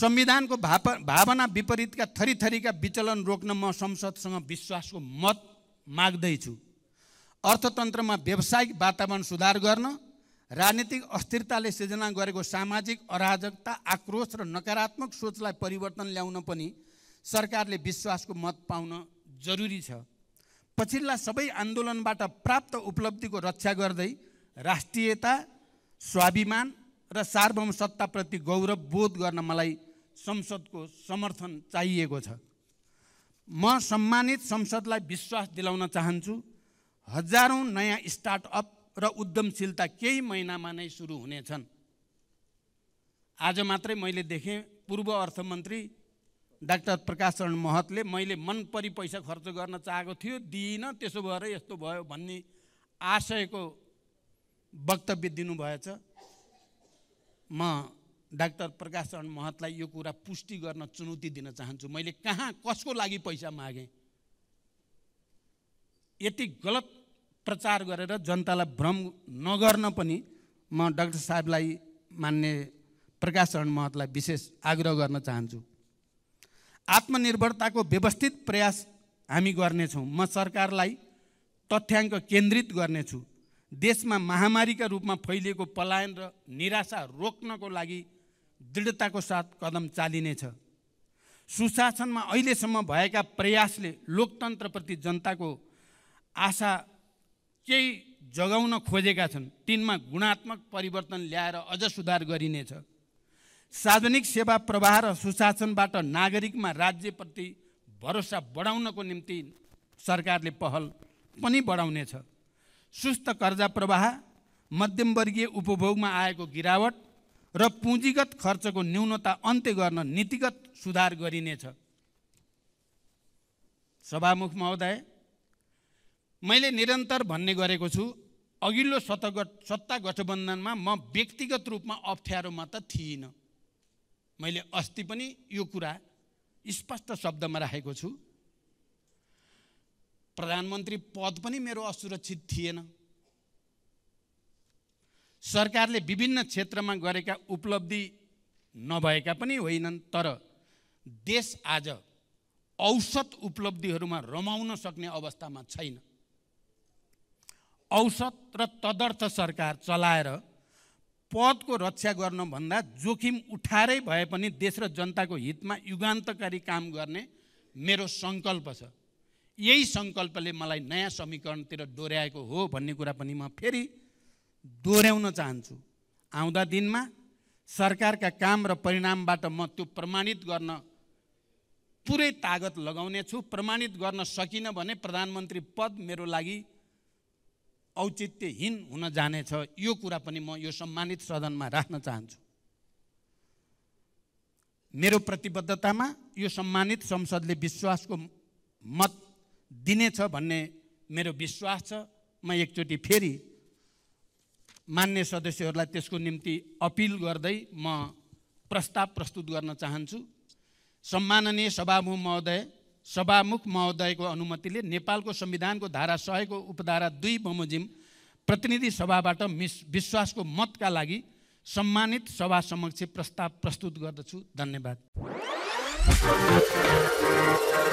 संविधानको भाप भावना विपरीतका थरी थरीका विचलन रोक्न म संसदसँग विश्वासको मत माग्दैछु अर्थतन्त्रमा व्यावसायिक वातावरण सुधार गर्न राजनीतिक अस्थिरताले सृजना गरेको सामाजिक अराजकता आक्रोश र नकारात्मक सोचलाई परिवर्तन ल्याउन पनि सरकारले विश्वासको मत पाउन जरुरी छ पछिल्ला सबै आन्दोलनबाट प्राप्त उपलब्धिको रक्षा गर्दै राष्ट्रियता स्वाभिमान र सार्वभौम सत्ताप्रति गौरव बोध गर्न मलाई संसदको समर्थन चाहिएको छ म सम्मानित संसदलाई विश्वास दिलाउन चाहन्छु हजारौँ नयाँ स्टार्टअप र उद्यमशीलता केही महिनामा नै सुरु हुनेछन् आज मात्रै मैले देखेँ पूर्व अर्थमन्त्री डाक्टर प्रकाश चरण महतले मैले मनपरी पैसा खर्च गर्न चाहेको थियो दिइनँ त्यसो भएर यस्तो भयो भन्ने आशयको वक्तव्य दिनुभएछ म डाक्टर प्रकाश चरण महतलाई यो कुरा पुष्टि गर्न चुनौती दिन चाहन्छु मैले कहाँ कसको लागि पैसा मागेँ यति गलत प्रचार गरेर जनतालाई भ्रम नगर्न पनि म डाक्टर साहेबलाई मान्ने प्रकाश चरण महतलाई विशेष आग्रह गर्न चाहन्छु आत्मनिर्भरताको व्यवस्थित प्रयास हामी गर्नेछौँ म सरकारलाई तथ्याङ्क केन्द्रित गर्नेछु देशमा महामारीका रूपमा फैलिएको पलायन र निराशा रोक्नको लागि दृढताको साथ कदम चालिनेछ सुशासनमा अहिलेसम्म भएका प्रयासले लोकतन्त्रप्रति जनताको आशा केही जगाउन खोजेका छन् तिनमा गुणात्मक परिवर्तन ल्याएर अझ सुधार गरिनेछ सार्वजनिक सेवा प्रवाह र सुशासनबाट नागरिकमा राज्यप्रति भरोसा बढाउनको निम्ति सरकारले पहल पनि बढाउनेछ सुस्त कर्जा प्रवाह मध्यमवर्गीय उपभोगमा आएको गिरावट र पुँजीगत खर्चको न्यूनता अन्त्य गर्न नीतिगत सुधार गरिनेछ सभामुख महोदय मैले निरन्तर भन्ने गरेको छु अघिल्लो सत्तागत सत्ता गठबन्धनमा म व्यक्तिगत रूपमा अप्ठ्यारोमा त थिइनँ मैले अस्ति पनि यो कुरा स्पष्ट शब्दमा राखेको छु प्रधानमन्त्री पद पनि मेरो असुरक्षित थिएन सरकारले विभिन्न क्षेत्रमा गरेका उपलब्धि नभएका पनि होइनन् तर देश आज औसत उपलब्धिहरूमा रमाउन सक्ने अवस्थामा छैन औसत र तदर्थ सरकार चलाएर पदको रक्षा गर्नभन्दा जोखिम उठाएरै भए पनि देश र जनताको हितमा युगान्तकारी काम गर्ने मेरो सङ्कल्प छ यही सङ्कल्पले मलाई नयाँ समीकरणतिर डोर्याएको हो भन्ने कुरा पनि म फेरि दोहोऱ्याउन चाहन्छु आउँदा दिनमा सरकारका काम र परिणामबाट म त्यो प्रमाणित गर्न पुरै तागत लगाउनेछु प्रमाणित गर्न सकिनँ भने प्रधानमन्त्री पद मेरो लागि औचित्यहीन हुन जानेछ यो कुरा पनि म यो सम्मानित सदनमा राख्न चाहन्छु मेरो प्रतिबद्धतामा यो सम्मानित संसदले विश्वासको मत दिनेछ भन्ने मेरो विश्वास छ म एकचोटि फेरि मान्य सदस्यहरूलाई त्यसको निम्ति अपिल गर्दै म प्रस्ताव प्रस्तुत गर्न चाहन्छु सम्माननीय सभामुख महोदय सभामुख महोदयको अनुमतिले नेपालको संविधानको धारा सयको उपधारा दुई बमोजिम प्रतिनिधि सभाबाट मिस विश्वासको मतका लागि सम्मानित सभा समक्ष प्रस्ताव प्रस्तुत गर्दछु धन्यवाद